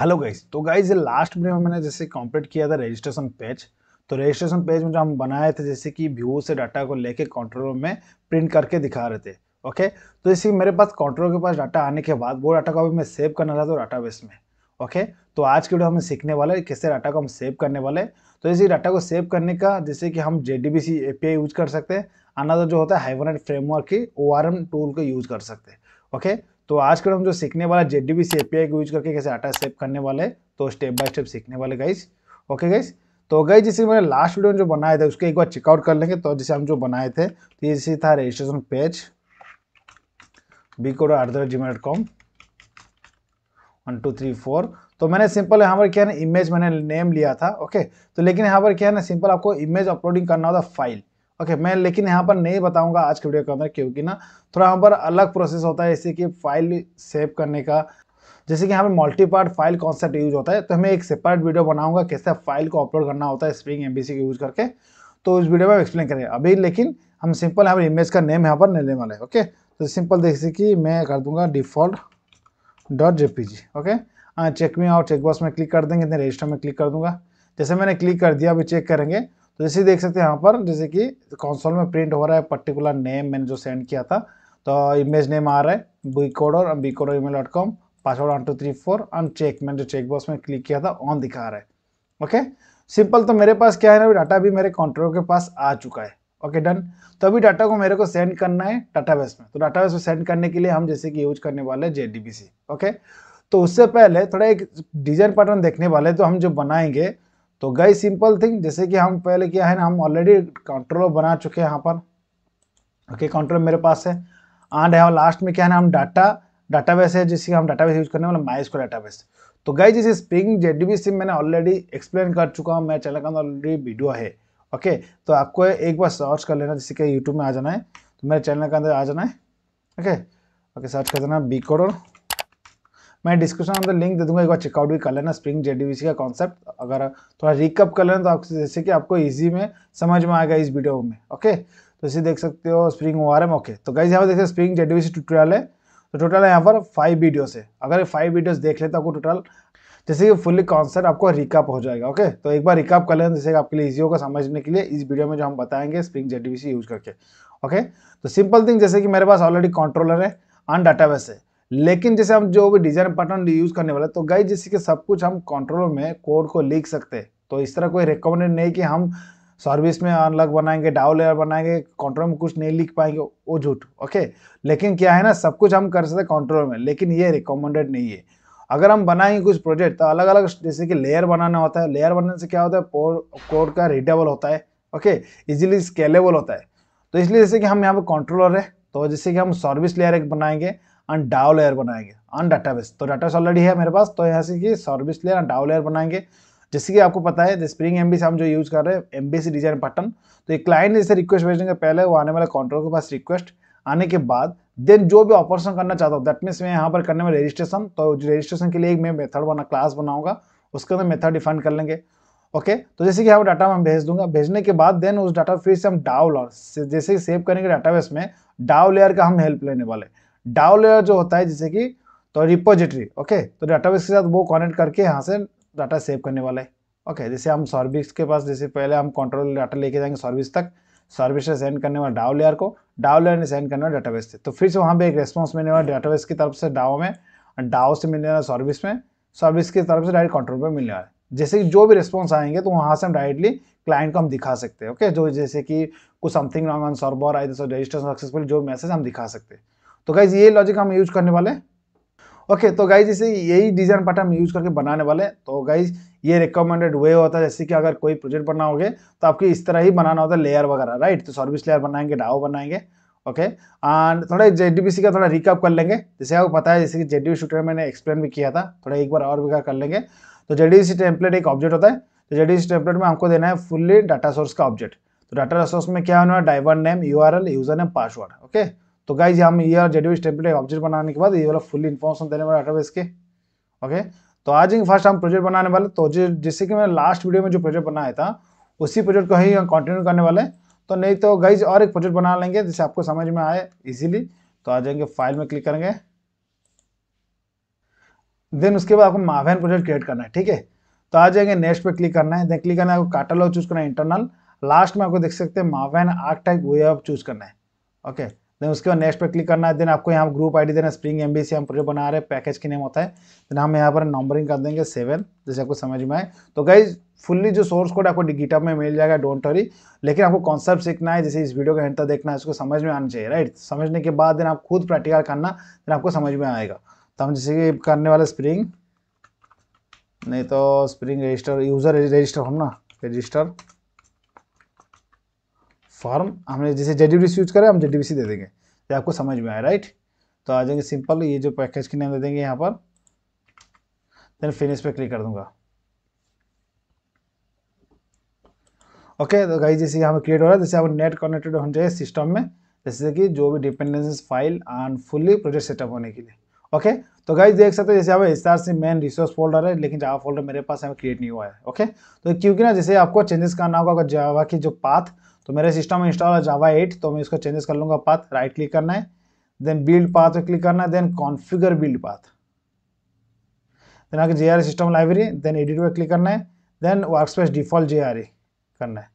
Hello guys तो guys last में मैंने जैसे कंप्लीट किया था रजिस्ट्रेशन पेज तो रजिस्ट्रेशन पेज में जो हम बनाए थे जैसे कि व्यू से डाटा को लेके कंट्रोल में प्रिंट करके दिखा रहे थे ओके तो इसी मेरे पास कंट्रोल के पास डाटा आने के बाद वो डाटा को अभी मैं सेव करना चाहता हूँ डाटा बेस में ओके तो आज की वीडियो हमें सीखने वाले कैसे डाटा को हम सेव करने वाले तो इसी डाटा को सेव करने का जैसे कि हम J D B C A use कर सकते हैं अनदर जो होता है हाइवनेट फ्रेमवर्क की ओ आर एम टूल को यूज कर सकते हैं ओके तो आज कल हम जो सीखने वाला जेड डी से एपीआई को यूज करके कैसे डाटा सेव करने वाले तो स्टेप बाय स्टेप सीखने वाले गाइज ओके गाइज तो गई जिसे मैंने लास्ट वीडियो में जो बनाया था उसके एक बार चेकआउट कर लेंगे तो जैसे हम जो बनाए थे तो ये जैसे था registration page B code at the rate ji mail dot com one two three four तो मैंने सिंपल यहाँ पर क्या ना इमेज मैंने नेम लिया था ओके तो लेकिन यहाँ पर क्या है ना सिंपल आपको इमेज अपलोडिंग करना होता फाइल ओके okay, मैं लेकिन यहाँ पर नहीं बताऊंगा आज के वीडियो के अंदर क्योंकि ना थोड़ा यहाँ पर अलग प्रोसेस होता है जैसे कि फाइल सेव करने का जैसे कि यहाँ पर मल्टीपार्ट फाइल कॉन्सेप्ट यूज होता है तो मैं एक सेपरेट वीडियो बनाऊंगा कैसे फाइल को अपलोड करना होता है स्प्रिंग एम का यूज करके तो उस वीडियो में एक्सप्लेन करेंगे अभी लेकिन हम सिंपल यहाँ इमेज का नेम यहाँ पर लेने वाले हैं ओके तो सिंपल देखिए कि मैं कर दूंगा default dot J okay check में और चेकबॉक्स में क्लिक कर देंगे रजिस्टर में क्लिक कर दूंगा जैसे मैंने क्लिक कर दिया अभी चेक करेंगे तो जैसे देख सकते हैं यहाँ पर जैसे कि कंसोल में प्रिंट हो रहा है पर्टिकुलर नेम मैंने जो सेंड किया था तो इमेज नेम आ रहा है बी कोड और B code E dot com password one two three four uncheck मैंने जो चेक बॉक्स में क्लिक किया था ऑन दिखा रहा है ओके सिंपल तो मेरे पास क्या है ना डाटा भी मेरे कंट्रोल के पास आ चुका है ओके डन तो अभी डाटा को मेरे को सेंड करना है बेस में तो बेस में सेंड करने के लिए हम जैसे कि यूज करने वाले हैं सी ओके तो उससे पहले थोड़ा एक डिजाइन पैटर्न देखने वाले तो हम जो बनाएंगे तो गई सिंपल थिंग जैसे कि हम पहले किया है ना हम ऑलरेडी कंट्रोलर बना चुके हैं यहाँ पर ओके कंट्रोलर मेरे पास है एंड है लास्ट में क्या है ना हम डाटा डाटाबेस है जिससे हम डाटाबेस यूज करने वाले माइस को डाटाबेस तो गई जैसे स्प्रिंग जेडबी सिम मैंने ऑलरेडी एक्सप्लेन कर चुका हूँ मेरे चैनल का अंदर ऑलरेडी वीडियो है ओके तो आपको एक बार सर्च कर लेना जैसे कि यूट्यूब में आ जाना है तो मेरे चैनल के अंदर आ जाना है ओके ओके सर्च कर देना बी कोडर मैं डिस्क्रिप्शन में तो लिंक दे दूंगा एक बार चेकआउट भी कर लेना स्प्रिंग जे का कॉन्सेप्ट अगर थोड़ा रिकअप कर लेना तो आप जैसे कि आपको ईजी में समझ में आएगा इस वीडियो में ओके तो इसे देख सकते हो स्प्रिंग ओ ओके तो गाइज यहाँ पर देखते स्प्रिंग जे ट्यूटोरियल है तो टोटल यहाँ पर फाइव वीडियोस है अगर फाइव वीडियोस देख लेते आपको टोटल जैसे कि फुल्ली कॉन्सेप्ट आपको रिकअप हो जाएगा ओके तो एक बार रिकअप कर लें जैसे आपके लिए ईजी होगा समझने के लिए इस वीडियो में जो हम बताएंगे स्प्रिंग जे यूज करके ओके तो सिंपल थिंग जैसे कि मेरे पास ऑलरेडी कंट्रोलर है ऑन डाटाबेस है लेकिन जैसे हम जो भी डिजाइन पैटर्न यूज करने वाले तो गई जैसे कि सब कुछ हम कंट्रोल में कोड को लिख सकते हैं तो इस तरह कोई रिकमेंडेड नहीं कि हम सर्विस में अनलग बनाएंगे डाउ लेयर बनाएंगे कंट्रोल में कुछ नहीं लिख पाएंगे वो झूठ ओके लेकिन क्या है ना सब कुछ हम कर सकते हैं कंट्रोल में लेकिन ये रिकमेंडेड नहीं है अगर हम बनाएंगे कुछ प्रोजेक्ट तो अलग अलग जैसे कि लेयर बनाना होता है लेयर बनाने से क्या होता है कोड का रीडेबल होता है ओके इजिली स्केलेबल होता है तो इसलिए जैसे कि हम यहाँ पर कंट्रोलर है तो जैसे कि हम सर्विस लेयर एक बनाएंगे एंड डाउ लेयर बनाएंगे ऑन डाटाबेस तो डाटाबेस ऑलरेडी है मेरे पास तो यहाँ से कि सर्विस लेयर एंड लेयर बनाएंगे जैसे कि आपको पता है स्प्रिंग एम हम जो यूज़ कर रहे हैं एम डिजाइन पैटर्न तो ये क्लाइंट जैसे रिक्वेस्ट भेजने के पहले वो आने वाले कॉन्ट्रोल के पास रिक्वेस्ट आने के बाद देन जो भी ऑपरेशन करना चाहता हूँ दैट मीन्स मैं यहाँ पर करने में रजिस्ट्रेशन तो रजिस्ट्रेशन के लिए एक मैं मेथड बना क्लास बनाऊंगा उसके अंदर मेथड डिफाइन कर लेंगे ओके okay, तो जैसे कि हम डाटा मैं भेज दूंगा भेजने के बाद देन उस डाटा फिर से हम डाउ लॉर जैसे सेव करेंगे डाटाबेस में डाउ लेयर का हम हेल्प लेने वाले डाउ लेयर जो होता है जैसे कि तो रिपोजिटरी ओके तो डाटाबेस के साथ वो कनेक्ट करके यहाँ से डाटा सेव करने वाला है ओके जैसे हम सर्विस के पास जैसे पहले हम कंट्रोल डाटा लेके जाएंगे सर्विस तक सर्विस से सेंड करने वाला डाउ लेयर को डाउ लेयर ने सेंड करने वाला डाटाबेस से तो फिर से वहाँ पर एक रेस्पॉन्स मिलने वाला डाटाबेस की तरफ से डाओ में डाओ से मिलने वाला सर्विस में सर्विस की तरफ से डायरेक्ट कंट्रोल पर मिलने वाला है जैसे कि जो भी रिस्पॉन्स आएंगे तो वहाँ से हम डायरेक्टली क्लाइंट को हम दिखा सकते हैं ओके जो जैसे कि कुछ something wrong on server I so register successful जो मैसेज हम दिखा सकते हैं तो गाइज ये लॉजिक हम यूज करने वाले हैं ओके तो गाइज इसे यही डिजाइन पार्ट हम यूज करके बनाने वाले तो गाइज ये रिकमेंडेड वे होता है जैसे कि अगर कोई प्रोजेक्ट बनाओगे तो आपकी इस तरह ही बनाना होता है लेयर वगैरह राइट तो सर्विस लेयर बनाएंगे डाओ बनाएंगे ओके एंड थोड़ा सी का थोड़ा रिकअप कर लेंगे जैसे आपको पता है जैसे कि जेडीबी शूटर मैंने एक्सप्लेन भी किया था थोड़ा एक बार और भी कर लेंगे तो सी टेम्पलेट एक ऑब्जेक्ट होता है तो जेडीबीसी टेम्पलेट में हमको देना है फुल्ली डाटा सोर्स का ऑब्जेक्ट तो डाटा सोर्स में क्या होना है driver name you user name password okay तो गाइज हम ये और टेम्पलेट ऑब्जेक्ट बनाने के बाद ये वाला फुल इन्फॉर्मेशन देने वाला डेटाबेस के ओके तो आज फर्स्ट हम प्रोजेक्ट बनाने वाले तो जैसे कि मैंने लास्ट वीडियो में जो प्रोजेक्ट बनाया था उसी प्रोजेक्ट को ही कंटिन्यू करने वाले तो नहीं तो गाइज और एक प्रोजेक्ट बना लेंगे जिससे आपको समझ में आए इजीली तो आ जाएंगे फाइल में क्लिक करेंगे देन उसके बाद आपको मावेन प्रोजेक्ट क्रिएट करना है ठीक है तो आ जाएंगे नेक्स्ट पे क्लिक करना है देन क्लिक करना है आपको काटालॉग चूज करना है इंटरनल लास्ट में आपको देख सकते हैं Maven archetype way of choose करना है ओके okay. देन उसके बाद नेक्स्ट पर क्लिक करना है देन आपको यहाँ ग्रुप डी देना स्प्रिंग एम हम प्रोजेक्ट बना रहे हैं पैकेज के नेम होता है देन हम यहाँ पर नंबरिंग कर देंगे सेवन जैसे आपको समझ में आए तो गाइज फुल्ली जो सोर्स कोड आपको गिटअप में मिल जाएगा डोंट हरी लेकिन आपको कॉन्सेप्ट सीखना है जैसे इस वीडियो का एंड तक देखना है उसको समझ में आना चाहिए राइट समझने के बाद देन आप खुद प्रैक्टिकल करना देन आपको समझ में आएगा तो हम जैसे कि करने वाले स्प्रिंग नहीं तो स्प्रिंग रजिस्टर यूज़र रजिस्टर हम ना रजिस्टर फॉर्म हमने जैसे जेडीबीसी यूज करें हम जेडीबीसी दे देंगे ये आपको समझ में आए राइट तो आ जाएंगे सिंपल ये जो पैकेज के नाम दे देंगे यहाँ पर देन फिनिश पे क्लिक कर दूंगा ओके तो गाइस जैसे यहाँ पर क्रिएट हो रहा है जैसे आप नेट कनेक्टेड होने चाहिए सिस्टम में जैसे कि जो भी dependencies file and fully project setup होने के लिए ओके तो गाइस देख सकते हैं जैसे आप इस तरह से मेन रिसोर्स फोल्डर है लेकिन जावा फोल्डर मेरे पास यहाँ क्रिएट नहीं हुआ है ओके तो क्योंकि ना जैसे आपको चेंजेस करना होगा जावा की जो पाथ तो मेरे सिस्टम में इंस्टॉल है जावा एट तो मैं इसको चेंजेस कर लूँगा पाथ राइट क्लिक करना है देन बिल्ड पाथ पे क्लिक करना है then configure build path then आगे J system library then edit पे क्लिक करना है then workspace default J करना है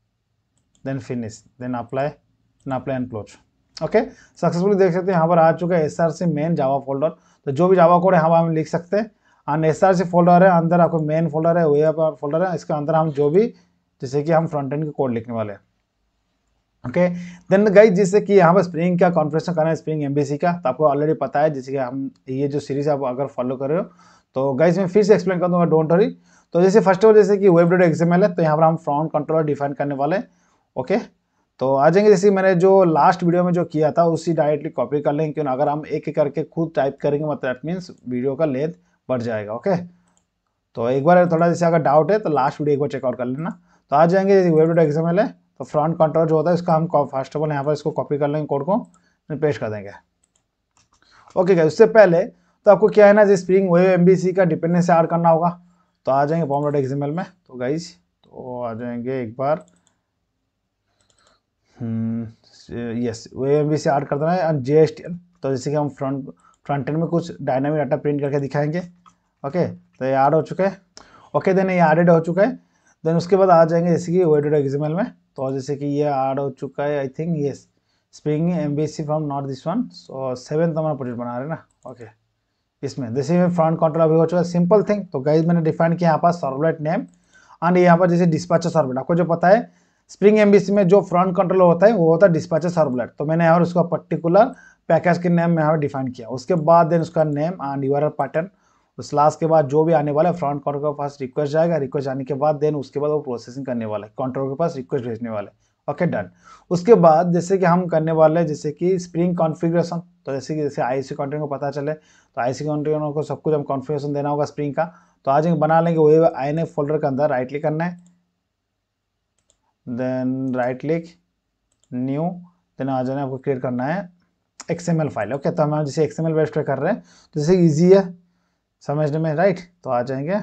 then finish then apply then apply and close okay successfully देख सकते हैं यहाँ पर आ चुका है S R C main Java folder तो जो भी जावा कोड है यहाँ पर हम लिख सकते हैं and S R C folder है अंदर आपको मेन फोल्डर है वे फोल्डर है इसके अंदर हम जो भी जैसे कि हम फ्रंट एंड के कोड लिखने वाले हैं ओके देन गाइज जैसे कि यहाँ पर स्प्रिंग का कॉन्फ्रेंस करना है स्प्रिंग एमबीसी का तो आपको ऑलरेडी पता है जैसे कि हम ये जो सीरीज आप अगर फॉलो कर रहे हो तो गाइज मैं फिर से एक्सप्लेन कर दूंगा डोंट हरी तो जैसे फर्स्ट ऑफ जैसे कि वेब डॉट एक्सएमएल है तो यहाँ पर हम फ्रॉन्ट कंट्रोलर डिफाइन करने वाले हैं ओके तो आ जाएंगे जैसे मैंने जो लास्ट वीडियो में जो किया था उसी डायरेक्टली कॉपी कर लेंगे क्यों अगर हम एक एक करके खुद टाइप करेंगे मतलब दैट मीन्स वीडियो का लेंथ बढ़ जाएगा ओके तो एक बार थोड़ा जैसे अगर डाउट है तो लास्ट वीडियो एक बार चेकआउट कर लेना तो आ जाएंगे जैसे वेब डॉट एक्सएमएल है तो फ्रंट कंट्रोल जो होता है इसका हम फर्स्ट ऑफ ऑल यहाँ पर इसको कॉपी कर लेंगे कोड को पेश कर देंगे ओके क्या उससे पहले तो आपको क्या है ना जिस स्प्रिंग वे एम का डिपेंडेंसी ऐड करना होगा तो आ जाएंगे फॉर्म डॉट एक्सएमएल में तो गाइज तो आ जाएंगे एक बार yes web M B C add कर देना है and J S T L तो जैसे कि हम फ्रंट फ्रंट एंड में कुछ डायनामिक डाटा प्रिंट करके दिखाएंगे ओके तो ये ऐड हो चुका है ओके देन ये एडेड हो चुका है देन उसके बाद आ जाएंगे जैसे कि वे डॉट एक्सएमएल में तो जैसे कि ये आड हो चुका है I think yes Spring M B C from not this one so seven हमारा प्रोजेक्ट बना रहे ना ओके okay. इसमें जैसे में फ्रंट कंट्रोल अभी हो चुका है सिंपल थिंग तो गाइज मैंने डिफाइन किया यहाँ पर सर्वलेट नेम एंड यहाँ पर जैसे डिस्पैचर सर्वलेट आपको जो पता है स्प्रिंग एम में जो फ्रंट कंट्रोल होता है वो होता है डिस्पैचर सर्वलेट तो मैंने यहाँ पर उसका पर्टिकुलर पैकेज के नेम में यहाँ पर डिफाइन किया उसके बाद देन उसका नेम एंड यूर पैटर्न तो स्लास के बाद जो भी आने वाला है फ्रंट काउंटर के पास रिक्वेस्ट जाएगा रिक्वेस्ट आने के बाद देन उसके बाद वो प्रोसेसिंग करने वाला है काउंटर के पास रिक्वेस्ट भेजने वाला है ओके डन उसके बाद जैसे कि हम करने वाले हैं जैसे कि स्प्रिंग कॉन्फ़िगरेशन तो जैसे कि जैसे आईसी सी को पता चले तो आईसी सी को सब कुछ हम कॉन्फ़िगरेशन देना होगा स्प्रिंग का तो आज हम बना लेंगे वही आई फोल्डर के अंदर राइट क्लिक करना है then right click new then आ जाना आपको क्रिएट करना है एक्सएमएल फाइल ओके तो हम जैसे एक्सएमएल एम कर रहे हैं तो जैसे ईजी है समझने में राइट तो आ जाएंगे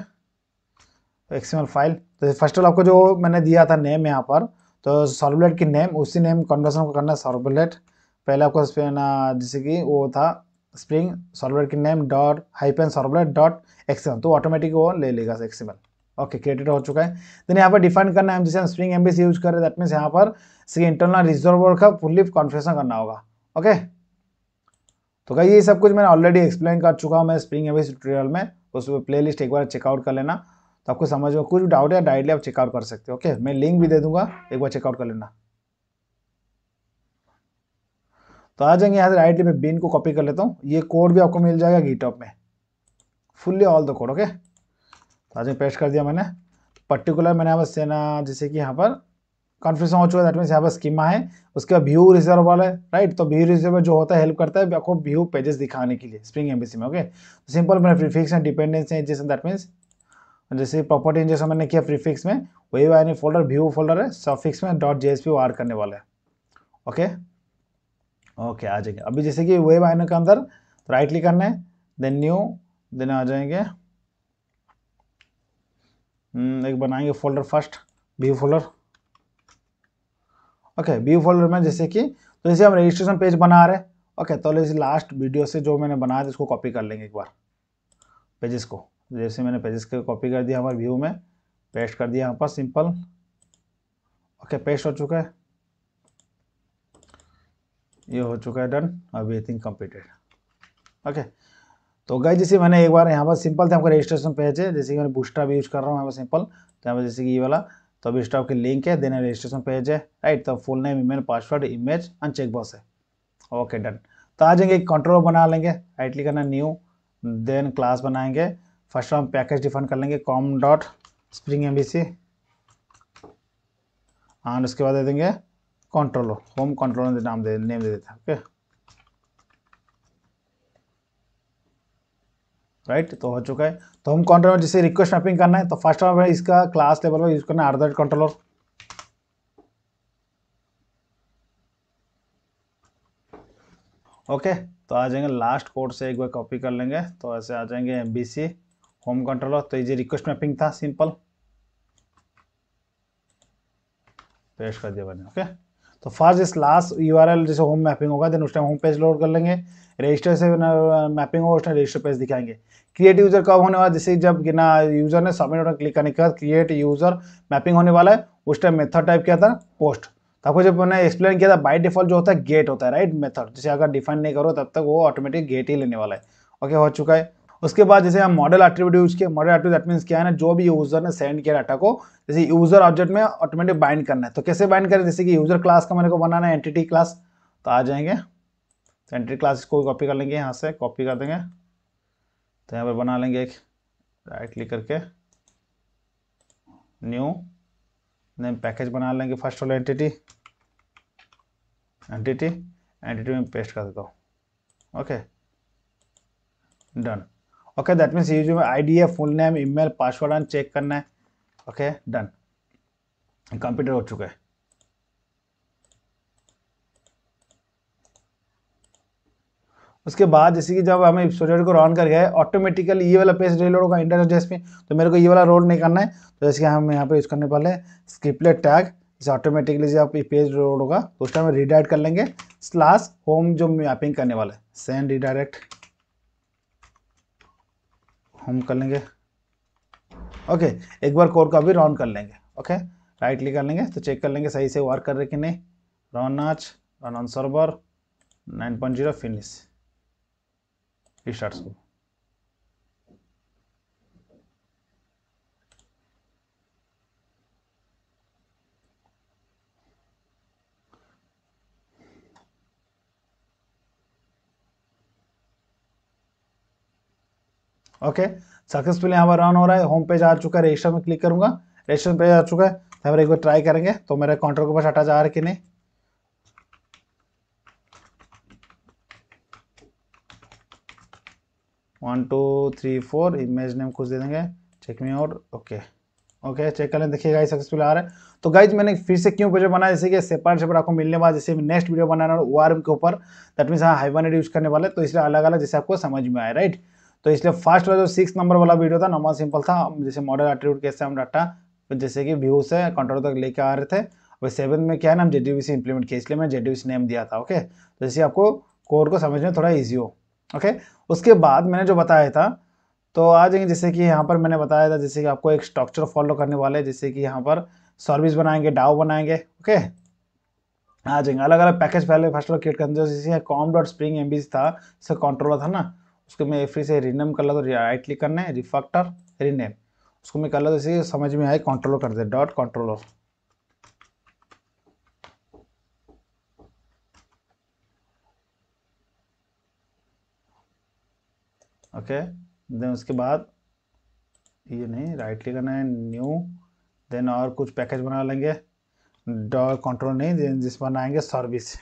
एक्सएमएल फाइल तो फर्स्ट ऑल तो आपको जो मैंने दिया था नेम यहाँ पर तो सॉलबलेट की नेम उसी नेम कन्वर्सन को करना है पहले आपको जैसे कि वो था स्प्रिंग सॉलबलेट की name dot hyphen servlet dot XML तो ऑटोमेटिक वो ले लेगा एक्सएमएल ओके क्रिएटेड हो चुका है देन यहाँ पर डिफाइन करना है जैसे हम स्प्रिंग एम यूज कर रहे हैं दैट मीन्स यहाँ पर इंटरनल रिजर्वर का फुल्ली कॉन्फ्रेशन करना होगा ओके okay? तो कहीं ये सब कुछ मैंने ऑलरेडी एक्सप्लेन कर चुका हूँ मैं स्प्रिंग एवेज ट्यूटोरियल में उस प्ले लिस्ट एक बार चेकआउट कर लेना तो आपको समझ में कुछ डाउट है डायरेक्टली आप चेकआउट कर सकते हो ओके मैं लिंक भी दे दूंगा एक बार चेकआउट कर लेना तो आ जाएंगे यहाँ से राइटली मैं बिन को कॉपी कर लेता हूँ ये कोड भी आपको मिल जाएगा गीटॉप में fully all the code okay तो आज पेस्ट कर दिया मैंने पर्टिकुलर मैंने यहाँ पर सेना जैसे कि यहाँ पर कन्फ्यूजन हो चुका है दैट मीन्स यहाँ पर स्कीमा है उसके बाद व्यू रिजर्वल है राइट तो व्यू रिजर्वल जो होता है हेल्प करता है आपको व्यू पेजेस दिखाने के लिए स्प्रिंग एमबीसी में ओके सिंपल मैंने प्रीफिक्स एंड डिपेंडेंसी एजेस दैट मीन्स जैसे प्रॉपर्टी जैसा मैंने किया प्रीफिक्स में वही वाई फोल्डर व्यू फोल्डर है सफिक्स में डॉट जे वो ऐड करने वाला है ओके ओके आ जाएंगे अभी जैसे कि वेब आइन के अंदर राइट क्लिक करना है देन न्यू देन आ जाएंगे हम्म, एक बनाएंगे folder first view folder okay view folder में जैसे कि तो जैसे हम रजिस्ट्रेशन पेज बना रहे ओके तो जैसे लास्ट वीडियो से जो मैंने बनाया था उसको कॉपी कर लेंगे एक बार पेजेस को जैसे मैंने पेजेस को कॉपी कर दिया हमारे व्यू में पेस्ट कर दिया यहाँ पर सिंपल ओके पेस्ट हो चुका है ये हो चुका है डन अभी थिंग कम्प्लीटेड ओके तो गए जैसे मैंने एक बार यहाँ पर सिंपल थे हमको रजिस्ट्रेशन पेज है जैसे कि मैंने बूस्टा भी यूज कर रहा हूँ यहाँ पर सिंपल तो यहाँ पर जैसे कि ये वाला तो अभी स्टॉक की लिंक है देने रजिस्ट्रेशन पेज है राइट तो full name email password image and check box है ओके डन तो आ जाएंगे कंट्रोल बना लेंगे राइट क्लिक करना न्यू देन क्लास बनाएंगे फर्स्ट हम पैकेज डिफाइन कर लेंगे com dot spring M B C and उसके बाद दे देंगे कंट्रोलर होम कंट्रोलर नाम दे नेम दे देते हैं ओके राइट तो हो चुका है तो होम कंट्रोल में जिसे रिक्वेस्ट मैपिंग करना है तो फर्स्ट ऑफ ऑल इसका क्लास लेवल में यूज़ करना है आर्दर कंट्रोलर ओके तो आ जाएंगे लास्ट कोड से एक बार कॉपी कर लेंगे तो ऐसे आ जाएंगे M B C home controller तो ये रिक्वेस्ट मैपिंग था सिंपल पेश कर दिया मैंने ओके okay? तो फर्स्ट इस लास्ट यू जैसे होम मैपिंग होगा देन उस टाइम होम पेज लोड कर लेंगे रजिस्टर से मैपिंग होगा उस टाइम रजिस्टर पेज दिखाएंगे क्रिएट यूजर कब होने वाला जैसे जब गिना यूजर ने सबमिट बटन क्लिक करने के बाद क्रिएट यूजर मैपिंग होने वाला है उस टाइम मेथड टाइप किया था पोस्ट आपको जब मैंने एक्सप्लेन किया था बाई डिफॉल्ट जो होता है गेट होता है राइट मेथड जैसे अगर डिफाइन नहीं करो तब तक वो ऑटोमेटिक गेट ही लेने वाला है ओके हो चुका है उसके बाद जैसे हम मॉडल एट्रीब्यूट यूज किया मॉडल एट्रीब्यूट दैट मीन क्या है ना जो भी यूजर ने सेंड किया डाटा को जैसे यूजर ऑब्जेक्ट में ऑटोमेटिक बाइंड करना है तो कैसे बाइंड करें जैसे कि यूजर क्लास का मेरे को बनाना है एंटिटी क्लास तो आ जाएंगे तो एंटिटी क्लास को कॉपी कर लेंगे यहाँ से कॉपी कर देंगे तो यहाँ पर बना लेंगे एक राइट क्लिक करके न्यू नेम पैकेज बना लेंगे फर्स्ट वाला एंटिटी एंटिटी एंटिटी में पेस्ट कर देता हूँ okay done okay that means ये जो that means है full name email password and check करना है ओके डन कंप्यूटर हो चुका है उसके बाद जैसे कि जब हमें सॉफ्टवेयर को रन कर गए ऑटोमेटिकली ये वाला पेज रिलोड होगा इंटर एड्रेस में तो मेरे को ये वाला रोल नहीं करना है तो जैसे कि हम यहाँ पे यूज़ करने वाले स्क्रिपलेट टैग जैसे ऑटोमेटिकली जब ये पेज रोड होगा तो उस टाइम रिडायरेक्ट कर लेंगे स्लास होम जो मैपिंग करने वाला है सेंड रिडायरेक्ट होम कर लेंगे ओके एक बार कोर का भी राउंड कर लेंगे ओके राइट क्लिक कर लेंगे तो चेक कर लेंगे सही से वर्क कर रहे कि नहीं राउंड नाच run on server nine point zero finish start okay successful यहाँ पर रन हो रहा है होम पेज आ चुका है रजिस्टर में क्लिक करूंगा रजिस्टर पेज आ चुका है तो हम एक बार ट्राई करेंगे तो मेरे काउंटर के पास हटा जा रहा है कि नहीं one two three four image name कुछ दे देंगे चेक में और ओके ओके चेक कर लें देखिए गाइज सक्सेसफुल आ रहा है तो गाइज मैंने फिर से क्यों प्रोजेक्ट बनाया जैसे कि सेपरेट सेपरेट आपको मिलने वाला जैसे नेक्स्ट वीडियो बनाना है आर के ऊपर दैट मीन्स हाँ हाइवानेट यूज़ करने वाले तो इसलिए अलग अलग जैसे आपको समझ में आए राइट तो इसलिए फर्स्ट वाला जो सिक्स नंबर वाला वीडियो था नॉर्मल सिंपल था जैसे मॉडल एट्रीब्यूट कैसे हम डाटा जैसे कि व्यू से कंट्रोल तक लेके आ रहे थे और सेवन में क्या है ना हम इंप्लीमेंट किया इसलिए मैंने से नेम दिया था ओके तो जैसे आपको कोर को समझने में थोड़ा ईजी हो ओके उसके बाद मैंने जो बताया था तो आ जाएंगे जैसे कि यहाँ पर मैंने बताया था जैसे कि आपको एक स्ट्रक्चर फॉलो करने वाले जैसे कि यहाँ पर सर्विस बनाएंगे डाव बनाएंगे ओके आ जाएंगे अलग अलग पैकेज पहले फर्स्ट क्रिएट करते जैसे कॉम डॉट स्प्रिंग एम था कंट्रोलर था ना उसको मैं फिर से रिनेम कर ला तो राइट क्लिक करना है रिफैक्टर रिनेम उसको मैं कर ला तो समझ में आए कंट्रोल कर दे डॉट कंट्रोलर ओके देन उसके बाद ये नहीं राइट क्लिक करना है न्यू देन और कुछ पैकेज बना लेंगे डॉट कंट्रोल नहीं देन जिस बनाएंगे सर्विस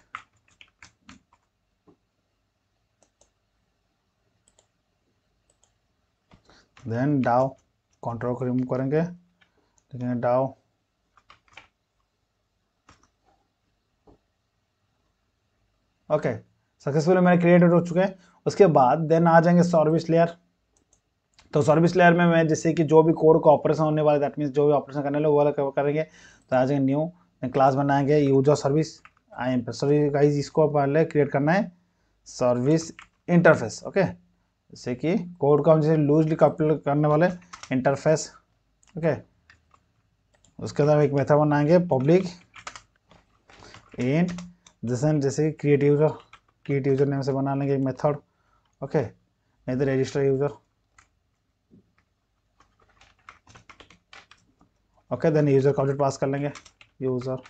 देन डाओ कंट्रोल को रिमूव करेंगे लिखेंगे डाओ ओके सक्सेसफुली मैंने क्रिएटेड हो चुके हैं उसके बाद देन आ जाएंगे सर्विस लेयर तो सर्विस लेयर में मैं जैसे कि जो भी कोड का ऑपरेशन होने वाला दैट मीन्स जो भी ऑपरेशन करने वाले वो वाला करेंगे तो आ जाएंगे न्यू क्लास बनाएंगे user service I M service इसको पहले क्रिएट करना है सर्विस इंटरफेस ओके okay? जैसे कि कोड को हम जैसे लूजली कॉपी करने वाले इंटरफेस ओके उसके अंदर एक मेथड बनाएंगे पब्लिक एंड जैसे जैसे create user create user name से बना लेंगे एक मेथड ओके नहीं तो register user okay then user का पास कर लेंगे यूजर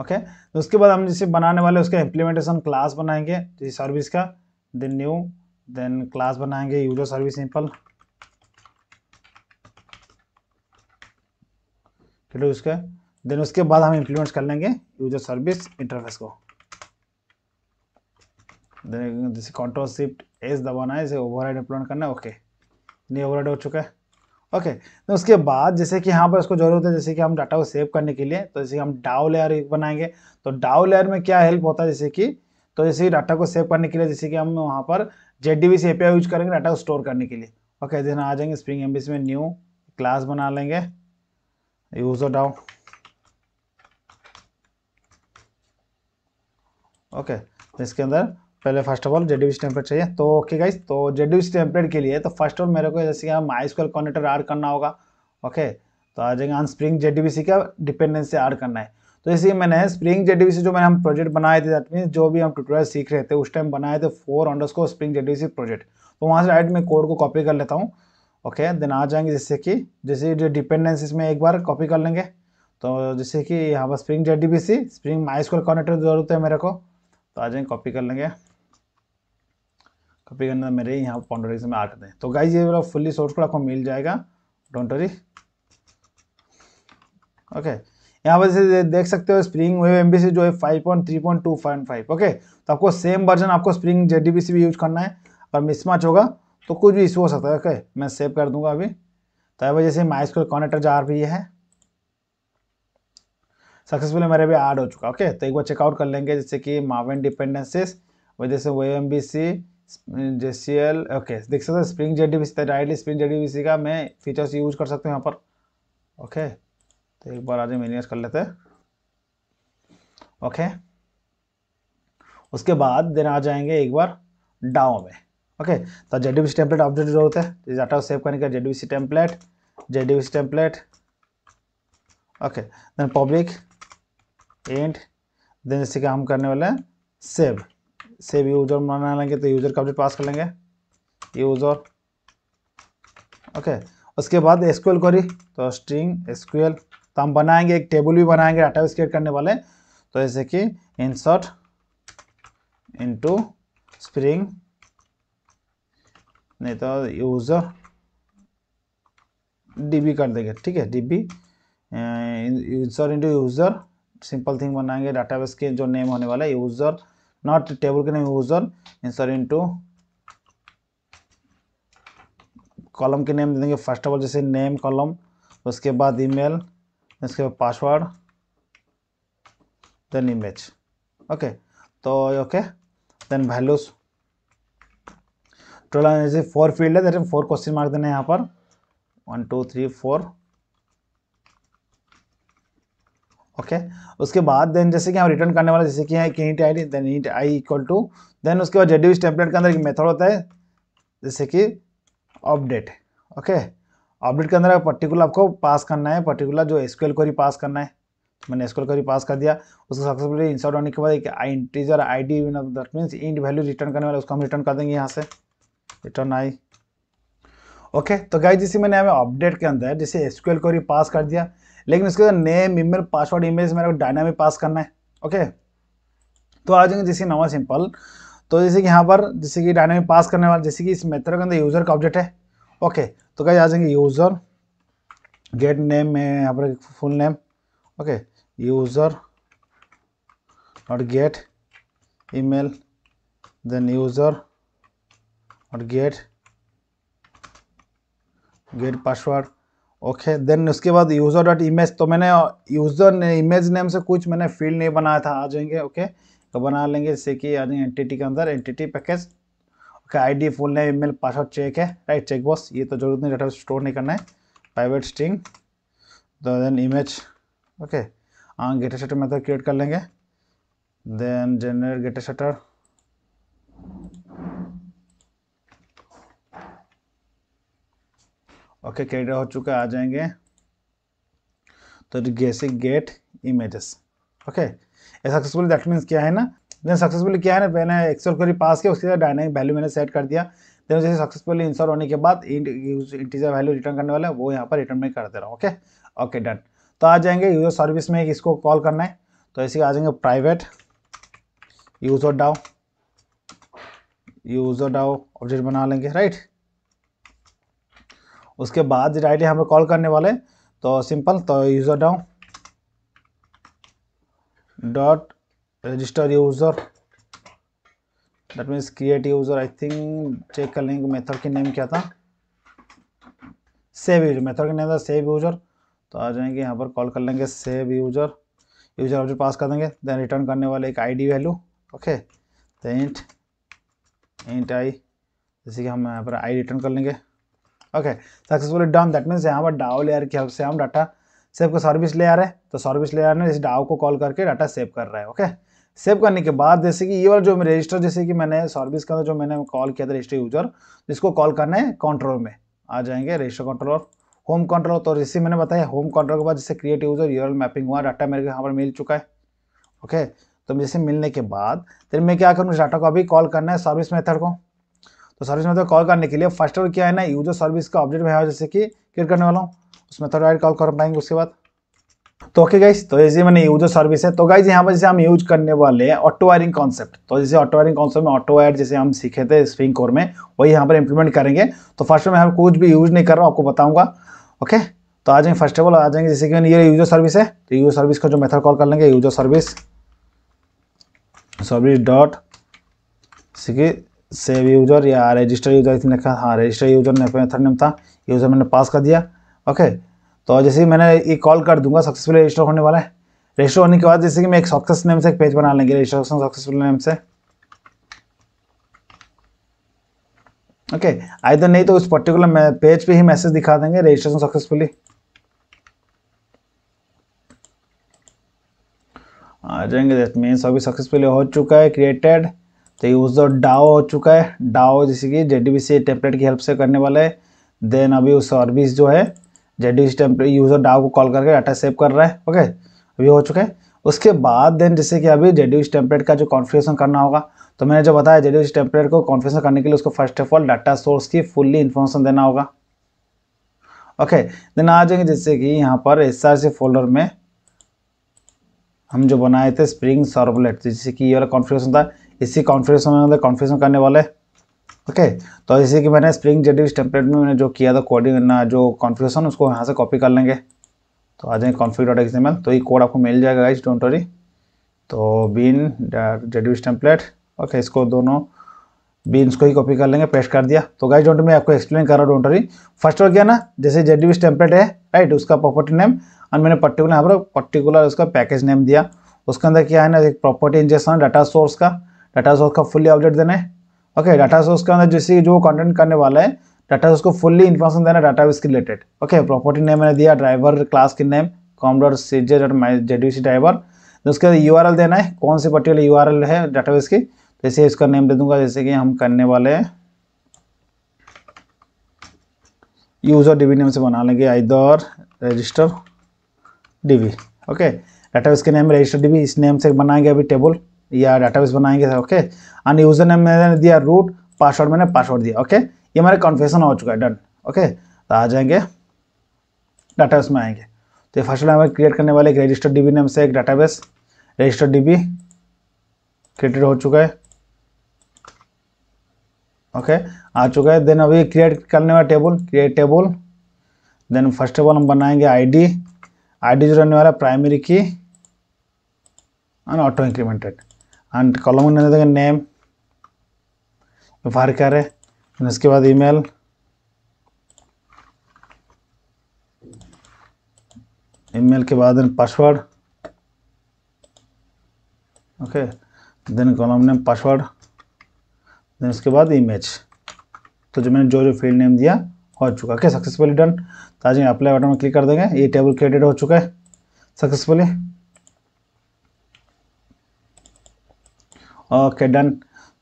ओके तो उसके बाद हम जिसे बनाने वाले उसका इम्प्लीमेंटेशन क्लास बनाएंगे सर्विस तो का देन न्यू देन क्लास बनाएंगे यूजर सर्विस सिंपल फिर उसके देन उसके बाद हम इम्प्लीमेंट कर लेंगे यूजर सर्विस इंटरफेस को देन जैसे कंट्रोल शिफ्ट एस दबाना है जैसे ओवर इम्प्लीमेंट करना है ओके नहीं ओवर हो चुका है ओके okay, तो उसके बाद जैसे कि यहाँ पर उसको जरूरत है जैसे कि हम डाटा को सेव करने के लिए तो जैसे कि हम डाउ लेयर बनाएंगे तो डाउ लेयर में क्या हेल्प होता है जैसे कि तो जैसे डाटा को सेव करने के लिए जैसे कि हम वहाँ पर J D B API use करेंगे डाटा को स्टोर करने के लिए ओके okay, देन आ जाएंगे स्प्रिंग एम में न्यू क्लास बना लेंगे यूजर डाउ ओके okay, तो इसके अंदर पहले first of all JD template चाहिए तो ओके गाइस तो जेडी टेम्पलेट के लिए तो फर्स्ट ऑफ ऑल मेरे को जैसे कि हम माई स्क्वायर कॉनेक्टर आर करना होगा ओके तो आ जाएंगे हम स्प्रिंग जेडी का डिपेंडेंसी आर करना है तो इसलिए मैंने स्प्रिंग जेडी जो मैंने हम प्रोजेक्ट बनाए थे दैट मीन जो भी हम ट्यूटोरियल सीख रहे थे उस टाइम बनाए थे four underscore spring JD project तो वहाँ से राइट मैं कोड को कॉपी कर लेता हूँ ओके देन आ जाएंगे जैसे कि जैसे जो डिपेंडेंस में एक बार कॉपी कर लेंगे तो जैसे कि यहाँ पर spring JD spring MySQL connector जरूरत है मेरे को तो आ जाएंगे कॉपी कर लेंगे कॉपी करने तो मेरे यहाँ बाउंड्री में आ करते हैं तो गाइज ये वाला फुल्ली सोर्स कोड आपको मिल जाएगा डोंट वरी ओके यहाँ पर जैसे देख सकते हो स्प्रिंग वेव एम जो है five point three point two five five okay तो आपको सेम वर्जन आपको स्प्रिंग जेड भी यूज करना है अगर मिसमैच होगा तो कुछ भी इशू हो सकता है ओके मैं सेव कर दूंगा अभी तो यहाँ पर जैसे माई स्कूल कॉनेक्टर जार भी है सक्सेसफुली मेरे भी ऐड हो चुका ओके तो एक बार चेकआउट कर लेंगे जैसे कि मावेन डिपेंडेंसेस वजह से web M B C JCL okay देख सकते हो spring D directly spring JDBC का मैं फीचर्स यूज कर सकता हूँ यहाँ पर ओके तो एक बार आज मैनेज कर लेते ओके उसके बाद देन आ जाएंगे एक बार डाओ में ओके तो डी टेम्पलेट ऑब्जेक्ट जरूरत है डाटा सेव करने का JDBC template JDBC template okay then public and then जैसे का हम करने वाले हैं सेव सेव यूजर बना लेंगे तो यूजर का अपडेट पास कर लेंगे यूजर ओके उसके बाद एसक्यूएल क्वेरी तो स्ट्रिंग एसक्यूएल तो हम बनाएंगे एक टेबल भी बनाएंगे डाटा बेस क्रिएट करने वाले तो जैसे कि इंसर्ट इनटू स्प्रिंग नहीं तो यूजर डीबी कर देंगे ठीक है DB user into user simple thing बनाएंगे डाटाबेस के जो नेम होने वाला है user not the table can be used insert into column के नेम दे देंगे फर्स्ट ऑफ ऑल जैसे नेम कॉलम उसके बाद ईमेल उसके बाद पासवर्ड देन इमेज ओके तो ओके देन वैल्यूज टोटल जैसे फोर फील्ड है फोर क्वेश्चन मार्क देने यहाँ पर one two three four okay उसके बाद देन जैसे कि हम रिटर्न करने वाले जैसे कि है int I then int I equal to then उसके बाद जेडीविस टेम्पलेट के अंदर एक मेथड होता है जैसे कि अपडेट ओके अपडेट के अंदर पर्टिकुलर आपको पास करना है पर्टिकुलर जो एसक्यूएल क्वेरी पास करना है तो मैंने एसक्यूएल क्वेरी पास कर दिया उसको सक्सेसफुली इंसर्ट होने के बाद एक I integer I D that means int value return करने वाला उसको हम रिटर्न कर देंगे यहाँ से रिटर्न आई ओके तो गाइज जैसे मैंने हमें अपडेट के अंदर जैसे एसक्यूएल क्वेरी पास कर दिया लेकिन उसके बाद नेम ईमेल पासवर्ड ईमेल मेरे को डायनामिक पास करना है ओके तो आ जाएंगे जैसे नवा सिंपल तो जैसे कि यहाँ पर जैसे कि डायनामिक पास करने वाला जैसे कि इस मेथड के अंदर यूज़र का ऑब्जेक्ट है ओके तो कहीं आ जाएंगे यूज़र गेट नेम में यहाँ पर फुल नेम ओके यूज़र और गेट ईमेल देन यूज़र और get get password okay then उसके बाद यूज़र डॉट इमेज तो मैंने यूज़र uh, ने इमेज नेम से कुछ मैंने फील्ड नहीं बनाया था आ जाएंगे ओके तो बना लेंगे जैसे कि आ जाएंगे एंटिटी के अंदर entity package okay I D full name email password check है राइट चेक बॉक्स ये तो जरूरत नहीं डाटा स्टोर नहीं करना है private string then image okay हाँ गेटर शटर मेथड क्रिएट कर लेंगे then generate getter setter okay कैटर हो चुका आ जाएंगे तो जैसे get images okay successful that means क्या है ना देन सक्सेसफुली क्या है ना मैंने एक्सेल क्वेरी पास किया उसके बाद डायनेमिक वैल्यू मैंने सेट कर दिया देन जैसे सक्सेसफुली इंसॉल होने के बाद इंटीजर वैल्यू रिटर्न करने वाला है वो यहाँ पर रिटर्न में कर दे रहा हूँ ओके ओके डन तो आ जाएंगे यूजर सर्विस में इसको कॉल करना है तो ऐसे आ जाएंगे private user DAO user DAO object बना लेंगे राइट उसके बाद जो आई हमें कॉल करने वाले तो सिंपल तो user DAO dot register user that means create user I think check कर लेंगे मेथड की नेम क्या था सेव यूजर मेथड का नेम था सेव यूजर तो आ जाएंगे यहाँ पर कॉल कर लेंगे save user user object pass कर देंगे देन रिटर्न करने वाले एक आईडी वैल्यू ओके तो इंट इंट आई जैसे कि हम यहाँ पर आई रिटर्न कर लेंगे okay successfully done that means यहाँ पर डाओ लेयर की हेल्प से हम डाटा सेव को सर्विस लेयर है तो सर्विस लेयर ने इस डाओ को कॉल करके डाटा सेव कर रहा है ओके सेव करने के बाद जैसे कि ये वाला जो रजिस्टर जैसे कि मैंने सर्विस का जो मैंने कॉल किया था रजिस्टर यूजर जिसको कॉल करना है कंट्रोल में आ जाएंगे रजिस्टर कंट्रोल होम कंट्रोल तो जैसे मैंने बताया होम कंट्रोल के बाद जैसे क्रिएट यूजर यूरल मैपिंग हुआ डाटा मेरे को यहाँ पर मिल चुका है ओके तो जैसे मिलने के बाद फिर मैं क्या करूँ उस डाटा को अभी कॉल करना है सर्विस मेथड को तो सर्विस मेथड कॉल करने के लिए फर्स्ट ऑफ क्या है ना यूजर सर्विस का ऑब्जेक्ट में जैसे कि क्लियर करने वाला हूँ उस मेथड वाइड कॉल कर पाएंगे उसके बाद तो ओके गाइज तो जैसे मैंने यूजर सर्विस है तो गाइज यहाँ पर जैसे हम यूज करने वाले हैं ऑटो वायरिंग कॉन्सेप्ट तो जैसे ऑटो वायरिंग कॉन्सेप्ट में ऑटो वायर जैसे हम सीखे थे स्प्रिंग कोर में वही यहाँ पर इंप्लीमेंट करेंगे तो फर्स्ट में हम कुछ भी यूज नहीं कर रहा हूँ आपको बताऊंगा ओके तो आ जाएंगे फर्स्ट ऑफ ऑल आ जाएंगे जैसे कि ये यूजर सर्विस है तो यूजर सर्विस का जो मेथड कॉल कर लेंगे user service service dot save user या रजिस्टर यूजर इसने लिखा हाँ रजिस्टर यूजर ने मेथड नेम था यूज़र मैंने पास कर दिया ओके तो जैसे ही मैंने ये कॉल कर दूंगा सक्सेसफुल रजिस्टर होने वाला है रजिस्टर होने के बाद जैसे कि मैं एक सक्सेस नेम से एक पेज बना लेंगे रजिस्ट्रेशन सक्सेसफुल नेम से ओके आई तो नहीं तो उस पर्टिकुलर पेज पे ही मैसेज दिखा देंगे रजिस्ट्रेशन सक्सेसफुली आ जाएंगे दैट मीन्स अभी सक्सेसफुली हो चुका है क्रिएटेड तो यूज़ द डाओ हो चुका है डाओ जैसे कि जे डी टेम्पलेट की हेल्प से करने वाला है देन अभी उस सर्विस जो है D B template user DAO को कॉल करके डाटा सेव कर रहा है ओके अभी हो चुका है उसके बाद देन जैसे कि अभी जे डी टेम्पलेट का जो कॉन्फ्रेशन करना होगा तो मैंने जो बताया जे डी टेम्पलेट को कॉन्फ्रेशन करने के लिए उसको first of all data source की फुल्ली इन्फॉर्मेशन देना होगा ओके देन आ जाएंगे जैसे कि यहाँ पर एस आर सी फोल्डर में हम जो बनाए थे स्प्रिंग सर्वलेट जैसे कि ये वाला कॉन्फ्रेशन था इसी कॉन्फ़िगरेशन में मतलब कॉन्फ्रेंस करने वाले ओके तो जैसे कि मैंने स्प्रिंग जेडी टेम्पलेट में मैंने जो किया था कोडिंग जो कॉन्फ़िगरेशन उसको यहाँ से कॉपी कर लेंगे तो आ जाएंगे कॉन्फ्रिक डॉट एक्स तो ये कोड आपको मिल जाएगा गाइज डोंट वरी तो बीन जेडी टेम्पलेट ओके इसको दोनों बीन्स को ही कॉपी कर लेंगे पेस्ट कर दिया तो गाइज डोंट मैं आपको एक्सप्लेन कर रहा हूँ डोंट वरी फर्स्ट और क्या ना जैसे जेड टेम्पलेट है राइट उसका प्रॉपर्टी नेम और मैंने पर्टिकुलर यहाँ पर पर्टिकुलर उसका पैकेज नेम दिया उसके अंदर क्या है ना एक प्रॉपर्टी इंजेक्शन डाटा सोर्स का डाटा सोर्स का फुल्ली अपडेट देना है ओके डाटा सोर्स के अंदर जैसे जो कंटेंट करने वाला है डाटा सोर्स को फुल्ली इन्फॉर्मेशन देना डाटा बेस के रिलेटेड ओके प्रॉपर्टी नेम मैंने दिया ड्राइवर क्लास की name com dot C J dot my JD C driver उसके बाद यू आर एल देना है कौन सी पर्टिकुलर यू आर एल है डाटा बेस की जैसे तो इसका नेम दे दूंगा जैसे कि हम करने वाले यूजर डीबी नेम से बना लेंगे either register DB okay data base के नेम रजिस्टर डीबी इस नेम से बनाएंगे अभी टेबल या डाटाबेस बनाएंगे sir okay and user name मैंने दिया रूट पासवर्ड मैंने पासवर्ड दिया ओके ये हमारे कॉन्फेशन हो चुका है डन ओके तो आ जाएंगे डाटाबेस में आएंगे तो ये फर्स्ट हमें क्रिएट करने वाले एक रजिस्टर डीबी नेम से एक डाटाबेस रजिस्टर डीबी क्रिएटेड हो चुका है ओके आ चुका है देन अभी क्रिएट करने वाला table create table then first of all हम बनाएंगे आईडी आईडी जो रहने वाला primary key and auto incremented and column में देंगे नेम var करें उसके बाद ईमेल ईमेल के बाद password okay then column name password then उसके बाद इमेज तो जो मैंने जो जो फील्ड नेम दिया हो चुका ओके सक्सेसफुली डन तो आज अप्लाई बटन में क्लिक कर देंगे ये टेबल क्रिएटेड हो चुका है सक्सेसफुली ओके डन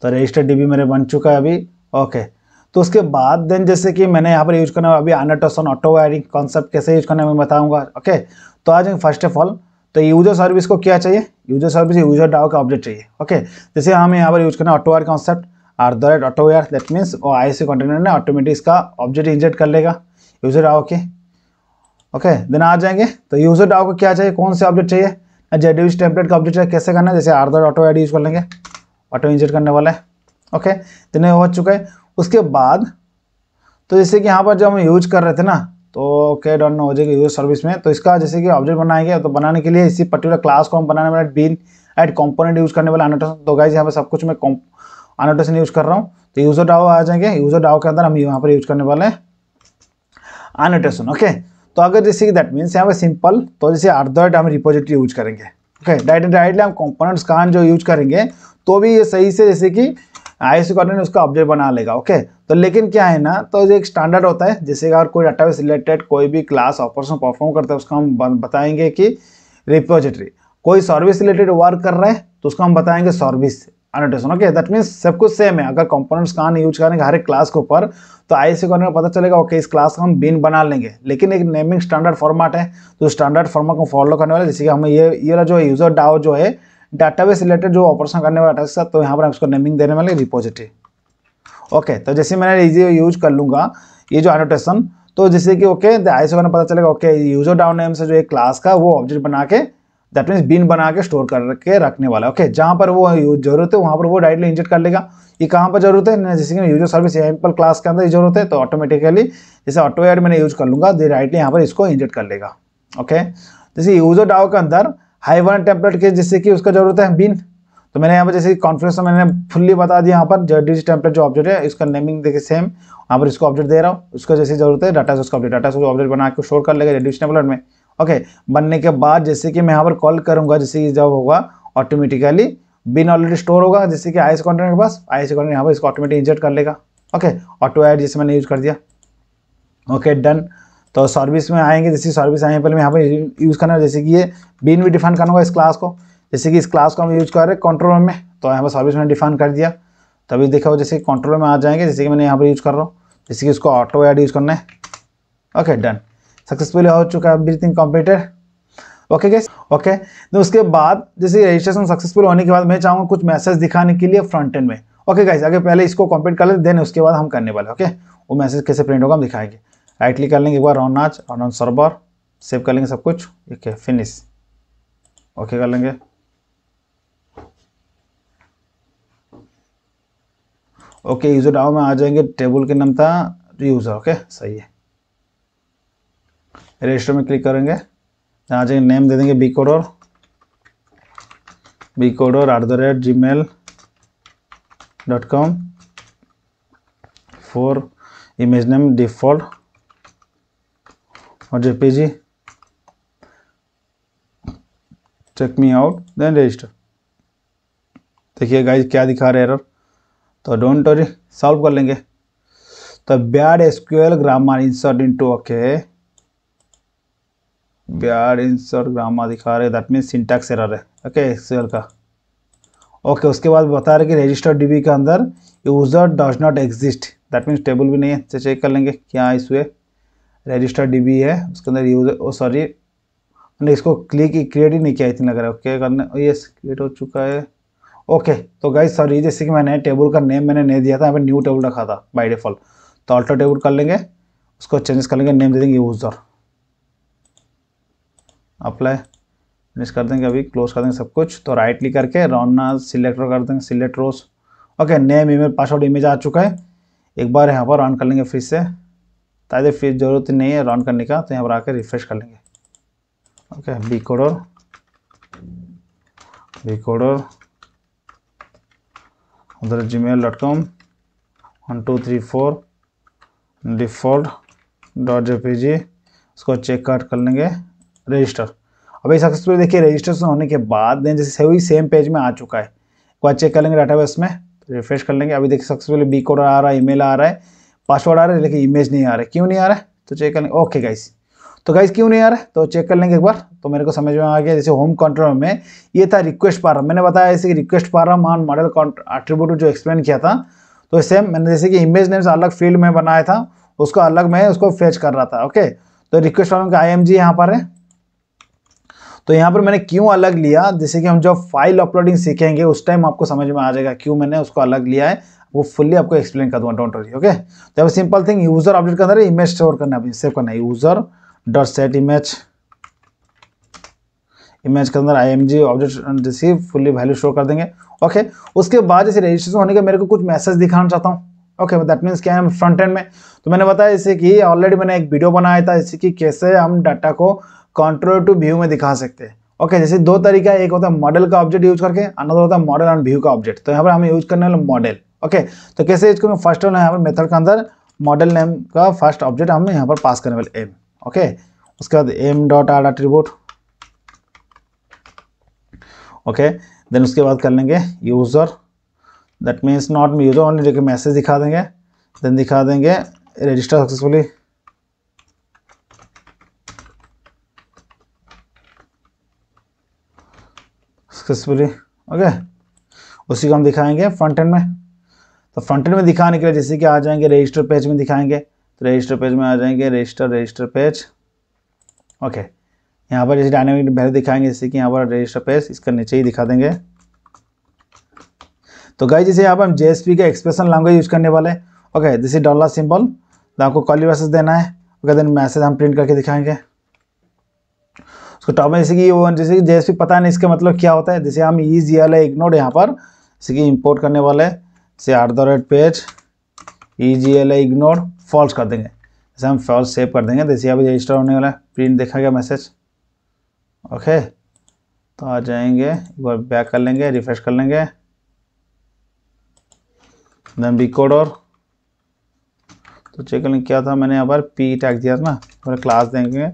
तो रजिस्टर डीबी मेरे बन चुका है अभी ओके तो उसके बाद देन जैसे कि मैंने यहाँ पर यूज करना अभी अनाटोसन ऑटो वायरिंग कॉन्सेप्ट कैसे यूज करना है मैं बताऊँगा ओके तो आज फर्स्ट ऑफ ऑल तो यूजर सर्विस को क्या चाहिए यूजर सर्विस यूजर डाओ का ऑब्जेक्ट चाहिए ओके जैसे हमें यहाँ पर यूज करना auto wire concept at the rate auto wire that means वो आई सी कंटेनर ने ऑटोमेटिक इसका ऑब्जेक्ट इंजेक्ट कर लेगा यूजर डाओ के ओके देन आ जाएंगे तो यूजर डाओ को क्या चाहिए कौन से ऑब्जेक्ट चाहिए जेडीवी टेम्पलेट का ऑब्जेक्ट कैसे करना है जैसे at the auto wire use कर लेंगे ऑटो इंजेक्ट करने वाला है ओके तो नहीं हो चुका है उसके बाद तो जैसे कि यहाँ पर जब हम यूज कर रहे थे ना तो ओके डॉट हो जाएगा यूज सर्विस में तो इसका जैसे कि ऑब्जेक्ट बनाएंगे तो बनाने के लिए इसी पर्टिकुलर क्लास को हम बनाने वाले बीन एड कॉम्पोनेंट यूज करने वाले अनोटेशन तो गाइज यहाँ पर सब कुछ मैं अनोटेशन यूज कर रहा हूँ तो यूजर डाओ आ जाएंगे यूजर डाओ के अंदर हम यहाँ पर यूज करने वाले हैं अनोटेशन ओके तो अगर जैसे कि दैट मीन्स यहाँ पर सिंपल तो जैसे अर्धर्ट हम रिपोजिटरी यूज करेंगे ओके डायरेक्ट डायरेक्टली हम कंपोनेंट्स कान जो यूज करेंगे तो भी ये सही से जैसे कि आई सी कॉर्डिनेट उसका ऑब्जेक्ट बना लेगा ओके तो लेकिन क्या है ना तो एक स्टैंडर्ड होता है जैसे कि अगर कोई डाटाबेस रिलेटेड कोई भी क्लास ऑपरेशन परफॉर्म करता है उसका हम बताएंगे कि रिपोजिटरी कोई सर्विस रिलेटेड वर्क कर रहा है तो उसका हम बताएंगे service annotation okay that means सब कुछ सेम है अगर कंपोनेंट्स कहाँ यूज करेंगे हर एक क्लास के ऊपर तो आई सी कॉर्नर पता चलेगा ओके इस क्लास का हम बिन बना लेंगे लेकिन एक नेमिंग स्टैंडर्ड फॉर्मेट है तो स्टैंडर्ड फॉर्मेट को फॉलो करने वाले जैसे कि हमें ये ये जो है यूजर डाउ जो है डाटाबेस रिलेटेड जो ऑपरेशन करने वाला टास्क था तो यहाँ पर हम उसको नेमिंग देने वाले रिपोजिटरी ओके तो जैसे मैंने इजी यूज कर लूँगा ये जो एनोटेशन तो जैसे कि ओके आई से पता चलेगा ओके यूजर डाउन नेम से जो एक क्लास का वो ऑब्जेक्ट बना के दैट मीन्स बिन बना के स्टोर करके रखने वाला है ओके जहाँ पर वो जरूरत है वहाँ पर वो डायरेक्टली इंजेक्ट कर लेगा ये कहाँ पर जरूरत है जैसे कि यूजर सर्विस एम्पल क्लास के अंदर जरूरत है तो ऑटोमेटिकली जैसे ऑटो एड मैंने यूज कर लूँगा डायरेक्टली यहाँ पर इसको इंजेक्ट कर लेगा ओके जैसे यूजर डाउ के अंदर हाई वन टेम्पलेट के जिससे कि उसका जरूरत है बिन तो मैंने यहाँ पर जैसे कॉन्फ्रेंस में मैंने फुल्ली बता दिया यहाँ पर डिजिट टेम्पलेट जो ऑब्जेक्ट है इसका नेमिंग देखिए सेम यहाँ पर इसको ऑब्जेक्ट दे रहा हूँ उसका जैसे जरूरत है डाटा सोर्स उसका ऑब्जेक्ट डाटा सोर्स ऑब्जेक्ट बना के स्टोर कर लेगा डिजिट टेम्पलेट में ओके बनने के बाद जैसे कि मैं यहाँ पर कॉल करूँगा जैसे कि जब होगा ऑटोमेटिकली बिन ऑलरेडी स्टोर होगा जैसे कि आई एस कॉन्टेंट के पास आई एस कॉन्टेंट यहाँ पर इसको ऑटोमेटिक इंजेक्ट कर लेगा ओके ऑटो एड जैसे मैंने यूज कर दिया ओके डन तो सर्विस में आएंगे जैसे सर्विस आएंगे पहले यहाँ पर यूज़ करना है जैसे कि ये बीन भी डिफाइन करना होगा इस क्लास को जैसे कि इस क्लास को हम यूज कर रहे हैं कंट्रोल में तो यहाँ पर सर्विस में डिफाइन कर दिया तभी देखो जैसे कंट्रोल में आ जाएंगे जैसे कि मैंने यहाँ पर यूज कर रहा हूँ जैसे कि उसको ऑटो ऐड यूज़ करना है ओके डन सक्सेसफुली हो चुका है everything completed okay guys okay तो उसके बाद जैसे रजिस्ट्रेशन सक्सेसफुल होने के बाद मैं चाहूँगा कुछ मैसेज दिखाने के लिए फ्रंट एंड में ओके गाइस अगर पहले इसको कंप्लीट कर ले देन उसके बाद हम करने वाले ओके वो मैसेज कैसे प्रिंट होगा हम दिखाएंगे राइट क्लिक कर लेंगे एक बार ऑन नाच और ऑन सर्वर सेव कर लेंगे सब कुछ ठीक है फिनिश ओके कर लेंगे ओके यूजर डाउ में आ जाएंगे टेबल के नाम था यूजर ओके सही है रजिस्टर में क्लिक करेंगे आ जाएंगे नेम दे देंगे B coder B coder at the rate ji mail dot com for image name default or jpg check me out then register देखिए गाइज क्या दिखा रहे एरर तो डोंट वरी सॉल्व कर लेंगे तो bad SQL grammar insert into okay bad insert grammar दिखा रहे दैट मीन सिंटैक्स एरर है ओके एसक्यूएल का ओके okay, उसके बाद बता रहे कि रजिस्टर डीबी के अंदर user does not exist that means table भी नहीं है चेक तो कर लेंगे क्या इशू है रजिस्टर डीबी है उसके अंदर यूजर सॉरी मैंने इसको क्लिक क्रिएट ही नहीं किया इतना लग रहा है ओके करने ये क्रिएट हो चुका है ओके तो गाइज सॉरी जैसे कि मैंने टेबल का नेम मैंने नहीं दिया था यहाँ पर न्यू टेबल रखा था बाई डिफॉल्ट तो अल्टर टेबल कर लेंगे उसको चेंजेस कर लेंगे नेम दे देंगे यूज़र अप्लाई फिनिश कर देंगे अभी क्लोज कर देंगे सब कुछ तो राइट क्लिक करके रौना सिलेक्ट कर देंगे select rows okay name email password image आ चुका है एक बार यहाँ पर ऑन कर लेंगे फिर से ताकि फिर ज़रूरत नहीं है रन करने का तो यहाँ पर आकर रिफ्रेश कर लेंगे okay B coder B coder उधर G mail dot com one two three four default dot J P G उसको चेक आउट कर लेंगे रजिस्टर अभी सक्सेसफुल देखिए रजिस्ट्रेशन होने के बाद दें जैसे वही सेम पेज में आ चुका है एक बार चेक कर लेंगे डाटा बेस में रिफ्रेश तो कर लेंगे अभी देखिए सक्सेसफुली बी कोडर आ रहा है ईमेल आ रहा है पासवर्ड आ रहा है लेकिन इमेज नहीं आ रहा है क्यों नहीं आ रहा है तो चेक कर लेंगे ओके गाइस तो गाइस क्यों नहीं आ रहा है तो चेक कर लेंगे एक बार तो मेरे को समझ में आ गया जैसे होम कंट्रोल में ये था रिक्वेस्ट पारम मैंने बताया जैसे कि request param on model attribute जो एक्सप्लेन किया था तो सेम मैंने जैसे कि इमेज नेम से अलग फील्ड में बनाया था उसको अलग में उसको फेच कर रहा था ओके तो रिक्वेस्ट पारम का आई एम जी यहाँ पर है तो यहाँ पर मैंने क्यों अलग लिया जैसे कि हम जब फाइल अपलोडिंग सीखेंगे उस टाइम आपको समझ में आ जाएगा क्यों मैंने उसको अलग लिया है वो फुल्ली आपको एक्सप्लेन कर दूंगा डोंट वरी ओके तो अब सिंपल थिंग यूजर अपडेट करना है इमेज स्टोर करना है सेव करना है user dot set image image के अंदर I M G object receive fully value store कर देंगे ओके okay. उसके बाद जैसे रजिस्ट्रेशन होने के मेरे को कुछ मैसेज दिखाना चाहता हूँ ओके दैट मीन्स क्या है फ्रंट एंड में तो मैंने बताया जैसे कि ऑलरेडी मैंने एक वीडियो बनाया था जैसे कि कैसे हम डाटा को कंट्रोल टू व्यू में दिखा सकते हैं ओके जैसे दो तरीका एक होता है मॉडल का ऑब्जेक्ट यूज करके अनदर होता है मॉडल एंड व्यू का ऑब्जेक्ट तो यहाँ पर हम यूज करने वाले मॉडल ओके तो कैसे इसको फर्स्ट होना यहाँ पर मेथड के अंदर मॉडल नेम का फर्स्ट ऑब्जेक्ट हम यहाँ पर पास करने वाले एम ओके उसके बाद M dot add attribute okay then उसके बाद कर लेंगे user that means not user only जो कि मैसेज दिखा देंगे देन दिखा देंगे रजिस्टर सक्सेसफुली सक्सेसफुली ओके उसी को हम दिखाएंगे फ्रंट एंड में फ्रंट में दिखाने के लिए जैसे कि आ जाएंगे रजिस्टर पेज में दिखाएंगे तो रजिस्टर पेज में आ जाएंगे रजिस्टर रजिस्टर पेज ओके यहाँ पर जैसे डायनेमिक वैल्यू दिखाएंगे जैसे कि यहाँ पर रजिस्टर पेज इसका नीचे ही दिखा देंगे तो गए जैसे यहाँ पर हम जेएसपी का एक्सप्रेशन लैंग्वेज यूज करने वाले ओके जैसे डॉलर सिंबल तो आपको कॉली मैसेज देना है ओके देन मैसेज हम प्रिंट करके दिखाएंगे उसको टॉप में जैसे कि वो जैसे कि जेएसपी पता नहीं इसका मतलब क्या होता है जैसे हम ईज एल इग्नोर यहाँ पर जैसे कि इम्पोर्ट करने वाले हैं से at the rate page E G L I ignore false कर देंगे जैसे हम फॉल्स सेव कर देंगे देखिए अभी रजिस्टर होने वाला है प्रिंट देखा गया मैसेज ओके तो आ जाएंगे एक बार बैक कर लेंगे रिफ्रेश कर लेंगे देन बी कोड और तो चेक करेंगे क्या था मैंने यहाँ पर पी टैग दिया था ना और क्लास देंगे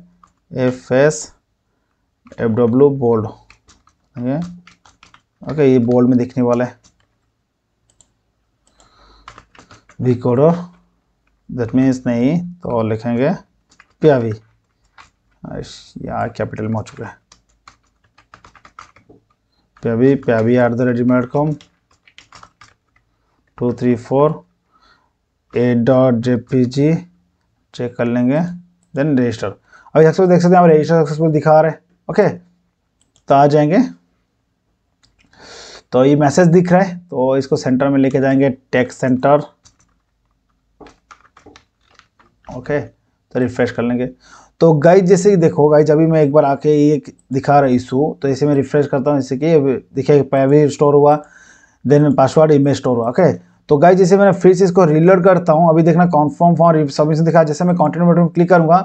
F S F W bold okay ये बोल्ड में दिखने वाला है विकोडो दैट मीन्स नहीं तो लिखेंगे प्यावी यार कैपिटल में हो चुका है प्यावी प्यावी at the rate ji mail dot com two three four A dot J P G check कर लेंगे देन रजिस्टर अभी सक्सेसफुल देख सकते हैं आप रजिस्टर सक्सेसफुल दिखा रहे हैं ओके तो आ जाएंगे तो ये मैसेज दिख रहा है तो इसको सेंटर में लेके जाएंगे टेक्स सेंटर ओके तो रिफ्रेश कर लेंगे तो गाइज जैसे कि देखो गाइज अभी मैं एक बार आके ये दिखा रहा इशू तो इसे मैं रिफ्रेश करता हूँ जैसे कि देखिए पैवी स्टोर हुआ देन पासवर्ड इमेज स्टोर हुआ ओके तो गाइज जैसे मैंने फिर से इसको रिलोड करता हूँ अभी देखना कॉन्फर्म फॉर्म सबमिशन दिखा जैसे मैं कॉन्टेंट बटन क्लिक करूँगा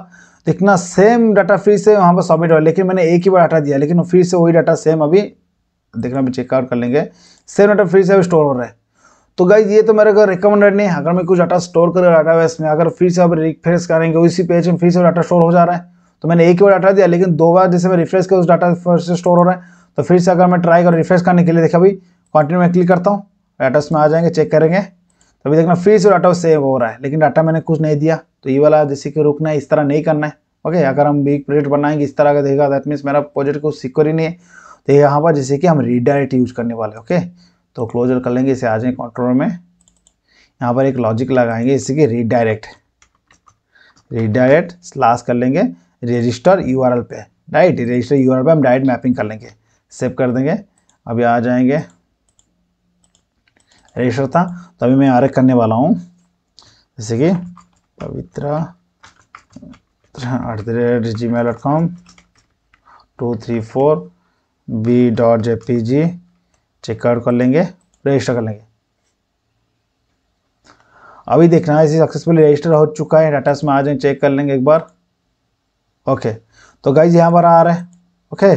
देखना सेम डाटा फिर से वहाँ पर सबमिट हुआ लेकिन मैंने एक ही बार डाटा दिया लेकिन फिर से वही डाटा सेम अभी देखना अभी चेकआउट कर लेंगे सेम डाटा फिर से अभी स्टोर हो रहा है तो गाइज ये तो मेरे को रिकमेंडेड नहीं है अगर मैं कुछ डाटा स्टोर कर डाटा बेस में अगर फिर से आप रिफ्रेश करेंगे उसी पेज में फिर से डाटा स्टोर हो जा रहा है तो मैंने एक ही बार डाटा दिया लेकिन दो बार जैसे मैं रिफ्रेश कर उस डाटा फिर से स्टोर हो रहा है तो फिर से अगर मैं ट्राई कर रिफ्रेश करने के लिए देखा भाई कंटिन्यू में क्लिक करता हूँ डाटा उसमें आ जाएंगे चेक करेंगे तो अभी देखना फिर से डाटा सेव हो रहा है लेकिन डाटा मैंने कुछ नहीं दिया तो ये वाला जैसे कि रुकना है इस तरह नहीं करना है ओके अगर हम बिग प्रोजेक्ट बनाएंगे इस तरह का देखेगा दैट मीन्स मेरा प्रोजेक्ट को सिक्योर ही नहीं है तो यहाँ पर जैसे कि हम रीडायरेक्ट यूज करने वाले ओके तो क्लोजर कर लेंगे इसे आ जाएंगे कंट्रोलर में यहाँ पर एक लॉजिक लगाएंगे इसी के रीडायरेक्ट रीडायरेक्ट स्लास कर लेंगे रजिस्टर यू पे राइट रजिस्टर यू पे हम डायरेक्ट मैपिंग कर लेंगे सेव कर देंगे अभी आ जाएंगे रजिस्टर था तो अभी मैं आर करने वाला हूँ जैसे कि Pavitra at the rate ji mail dot com two three four B dot J P G check out कर लेंगे रजिस्टर कर लेंगे अभी देखना है सक्सेसफुली रजिस्टर हो चुका है डाटा में आ जाएंगे चेक कर लेंगे एक बार ओके तो गाइज यहाँ पर आ रहा है ओके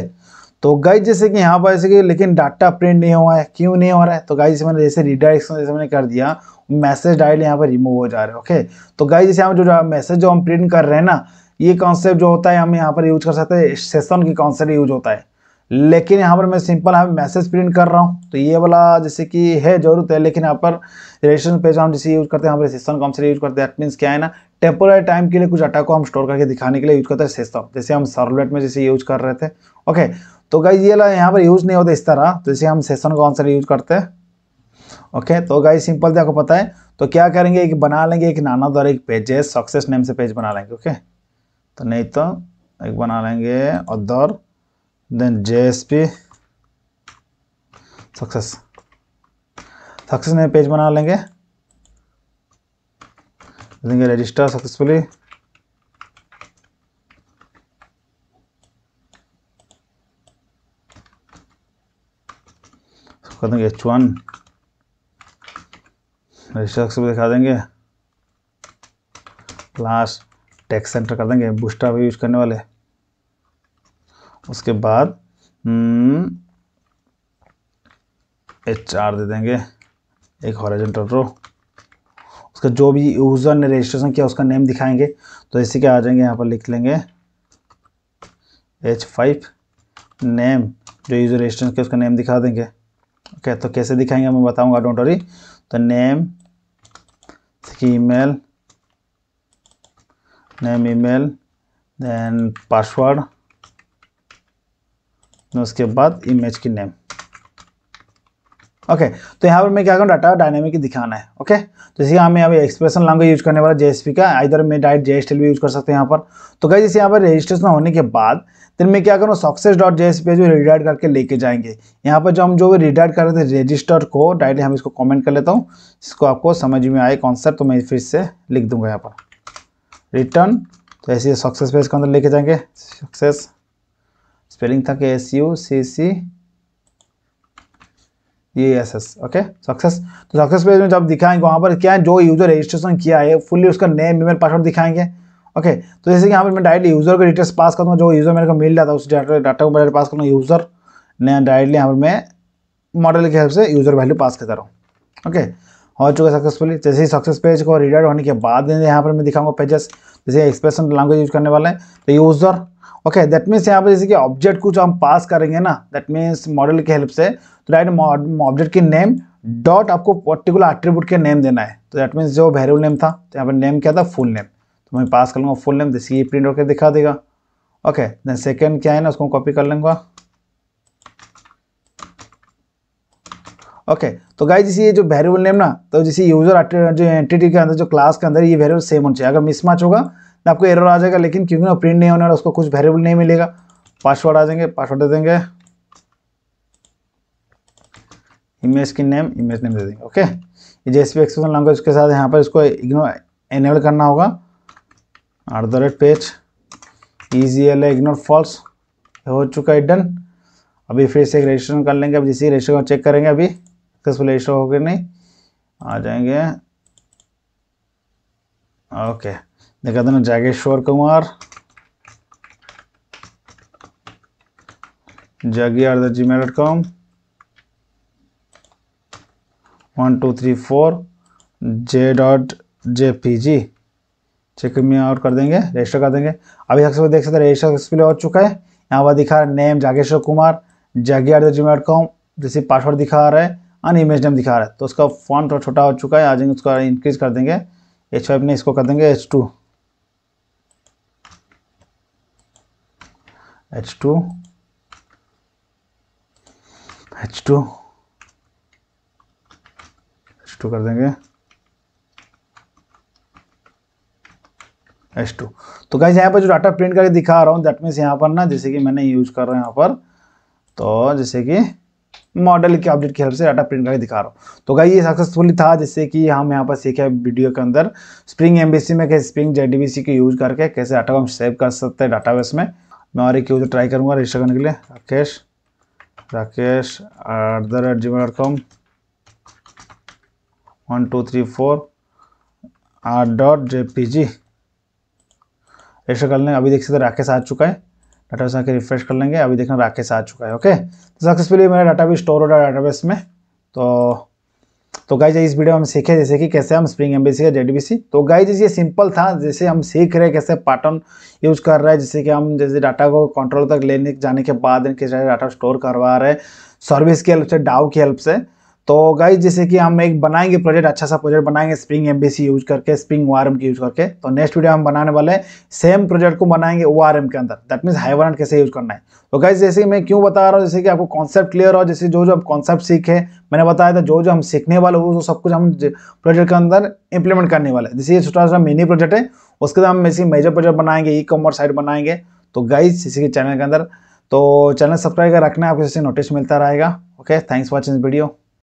तो गाइज जैसे कि यहाँ पर जैसे कि लेकिन डाटा प्रिंट नहीं हुआ है क्यों नहीं हो रहा है तो गाइज मैंने जैसे रिडायरेक्शन जैसे मैंने कर दिया मैसेज डायल यहाँ पर रिमूव हो जा रहा है ओके तो गाइज जैसे हम जो मैसेज जो हम प्रिंट कर रहे हैं ना ये कॉन्सेप्ट जो होता है हम यहाँ पर यूज कर सकते हैं सेशन की कॉन्सेप्ट यूज होता है लेकिन यहाँ पर मैं सिंपल यहाँ मैसेज प्रिंट कर रहा हूँ तो ये वाला जैसे कि है जरूरत है लेकिन यहाँ पर रजिस्ट्रेशन पेज हम जैसे यूज़ करते हैं यहाँ पर सेशन को से यूज़ करते हैं मीन्स क्या है ना टेम्पोररी टाइम के लिए कुछ डाटा को हम स्टोर करके दिखाने के लिए यूज करते हैं सिस्टम जैसे हम सर्वलेट में जैसे यूज कर रहे थे ओके तो गाइज ये वाला यहाँ पर यूज नहीं होता इस तरह तो जैसे हम सेशन को आंसर यूज करते हैं ओके तो गाइज सिंपल थे आपको पता है तो क्या करेंगे एक बना लेंगे एक नाना द्वारा एक पेज सक्सेस नेम से पेज बना लेंगे ओके तो नहीं तो एक बना लेंगे other then JSP success success नए पेज बना लेंगे लेंगे रजिस्टर सक्सेसफुली कर देंगे एच वन रजिस्टर दिखा देंगे last text सेंटर कर देंगे booster भी यूज करने वाले उसके बाद हम्म, एच आर दे देंगे एक हॉरिजेंटल रो उसका जो भी यूज़र ने रजिस्ट्रेशन किया उसका नेम दिखाएंगे तो इसी के आ जाएंगे यहाँ पर लिख लेंगे एच फाइव नेम जो यूज़र रजिस्ट्रेशन किया उसका नेम दिखा देंगे ओके तो कैसे दिखाएंगे मैं बताऊंगा डोंट वरी तो name email name email then password उसके बाद इमेज की नेम ओके okay, तो यहाँ पर मैं क्या करूँ डाटा डायनेमिक दिखाना है ओके okay? तो जैसे हमें यहाँ पर एक्सप्रेशन लैंग्वेज यूज करने वाला जेएसपी का इधर मैं डायरेक्ट एस भी यूज कर सकते हैं यहाँ पर तो कहीं जैसे यहाँ पर रजिस्ट्रेशन होने के बाद दिन मैं क्या करूँ सक्सेस डॉट जे जो रिडाइड करके लेके जाएंगे यहाँ पर जो हम जो रिडाइड कर रहे थे रजिस्टर को डायरेक्ट हम इसको कॉमेंट कर लेता हूँ इसको आपको समझ में आए कॉन्सेप्ट तो मैं फिर से लिख दूंगा यहाँ पर रिटर्न तो ऐसे सक्सेस पेज के अंदर लेके जाएंगे सक्सेस स्पेलिंग था कि एस यू सी सी ये एस एस ओके सक्सेस तो सक्सेस पेज में जब दिखाएंगे वहां पर क्या जो यूज़र रजिस्ट्रेशन किया है फुल्ली उसका नेम ईमेल पासवर्ड दिखाएंगे ओके तो जैसे कि यहाँ पर मैं डायरेक्टली यूज़र को डिटेल्स पास करूँगा जो यूज़र मेरे को मिल रहा था उस डाटा डाटा को मैं पास करूँगा यूज़र ने डायरेक्टली यहाँ पर मैं मॉडल के हिसाब से यूज़र वैल्यू पास करता रहा हूँ ओके हो चुका है सक्सेसफुली जैसे ही सक्सेस पेज को रिडायरेक्ट होने के बाद यहाँ पर मैं दिखाऊंगा पेजेस जैसे एक्सप्रेशन लैंग्वेज यूज करने वाले हैं तो यूज़र ओके दैट मीन्स यहाँ पर जैसे कि ऑब्जेक्ट को जो हम पास करेंगे ना दैट मीन्स मॉडल की हेल्प से तो राइट ऑब्जेक्ट की नेम डॉट आपको पर्टिकुलर एट्रीब्यूट के नेम देना है तो दैट मीन्स जो वेरियबल नेम था तो यहाँ पर नेम क्या था फुल नेम तो मैं पास कर लूँगा फुल नेम जैसे ये प्रिंट होकर दिखा देगा ओके देन सेकेंड क्या है ना उसको कॉपी कर लूँगा ओके okay, तो गाइज जैसे ये जो वेरिएबल नेम ना तो जैसे यूजर जो एंटिटी के अंदर जो क्लास के अंदर ये वेरिएबल सेम होना चाहिए अगर मिसमैच होगा ना आपको एरर आ जाएगा लेकिन क्योंकि ना प्रिंट नहीं होने वाला उसको कुछ वेरिएबल नहीं मिलेगा पासवर्ड आ जाएंगे पासवर्ड दे देंगे इमेज की नेम इमेज नेम दे देंगे ओके ये एस एक्सप्रेशन लैंग्वेज के साथ यहाँ पर इसको इग्नोर एनेबल करना होगा एट द रेट पेज इजी एल इग्नोर फॉल्स हो चुका है डन अभी फिर से रजिस्ट्रेशन कर लेंगे अब जैसे रजिस्ट्रेशन चेक करेंगे अभी सक्सेसफुल रजिस्टर हो गया नहीं आ जाएंगे ओके देखा था ना जागेश्वर कुमार जागियार द G mail dot com one two three four J dot J P G check में आउट कर देंगे रजिस्टर कर देंगे अभी अक्सर देख सकते हैं रजिस्टर सक्सेसफुल हो चुका है यहाँ पर दिखा रहा है नेम जागेश्वर कुमार जागियार द जी मेल डॉट कॉम जैसे पासवर्ड दिखा रहा है अन इमेज नेम दिखा रहा है तो उसका फॉन्ट थोड़ा छोटा हो चुका है आज उसका इंक्रीज कर देंगे एच फाइव ने इसको कर देंगे H two H two H two H two कर देंगे एच टू तो गाइज यहाँ पर जो डाटा प्रिंट करके दिखा रहा हूँ दैट मीन्स यहाँ पर ना जैसे कि मैंने यूज कर रहा हूँ यहाँ पर तो जैसे कि मॉडल के ऑब्जेक्ट की हेल्प से डाटा प्रिंट करके दिखा रहा हूँ तो गाइज ये सक्सेसफुली था जैसे कि हम यहाँ पर सीखे वीडियो के अंदर स्प्रिंग एमबीसी में कैसे स्प्रिंग जेडीबीसी के यूज करके कैसे डाटा को हम सेव कर सकते हैं डाटाबेस में मैं और एक यूज़र ट्राई करूँगा रजिस्टर करने के लिए Rakesh Rakesh at the rate ji mail dot com one two three four R dot J P G register कर लेंगे अभी देख सकते तो राकेश आ चुका है डाटा बेस आके रिफ्रेश कर लेंगे अभी देखना राकेश आ चुका है ओके तो सक्सेसफुली मेरा डाटा भी स्टोर हो रहा है डाटाबेस में तो तो गाइज इस वीडियो में हम सीखे जैसे कि कैसे हम स्प्रिंग एम्बेसी या सी तो गाइज ये सिंपल था जैसे हम सीख रहे कैसे पैटर्न यूज कर रहे हैं जैसे कि हम जैसे डाटा को कंट्रोल तक लेने जाने के बाद किस डाटा स्टोर करवा रहे हैं सर्विस की हेल्प से डाउ की हेल्प से तो गाइज जैसे कि हम एक बनाएंगे प्रोजेक्ट अच्छा सा प्रोजेक्ट बनाएंगे स्प्रिंग एम यूज करके स्प्रिंग ओ की यूज करके तो नेक्स्ट वीडियो हम बनाने वाले हैं सेम प्रोजेक्ट को बनाएंगे ओ के अंदर दैट मीन्स हाइवरन कैसे यूज करना है तो गाइज जैसे मैं क्यों बता रहा हूँ जैसे कि आपको कॉन्सेप्ट क्लियर हो जैसे जो जो हम कॉन्सेप्ट सीखे मैंने बताया था जो जो हम सीखने वाले वो सब कुछ हम प्रोजेक्ट के अंदर इंप्लीमेंट करने वाले जैसे ये छोटा छोटा मिनी प्रोजेक्ट है उसके बाद हम जैसे मेजर प्रोजेक्ट बनाएंगे ई कॉमर्स साइट बनाएंगे तो गाइज जैसे कि चैनल के अंदर तो चैनल सब्सक्राइब कर रखना है आपको जैसे नोटिस मिलता रहेगा okay thanks for watching video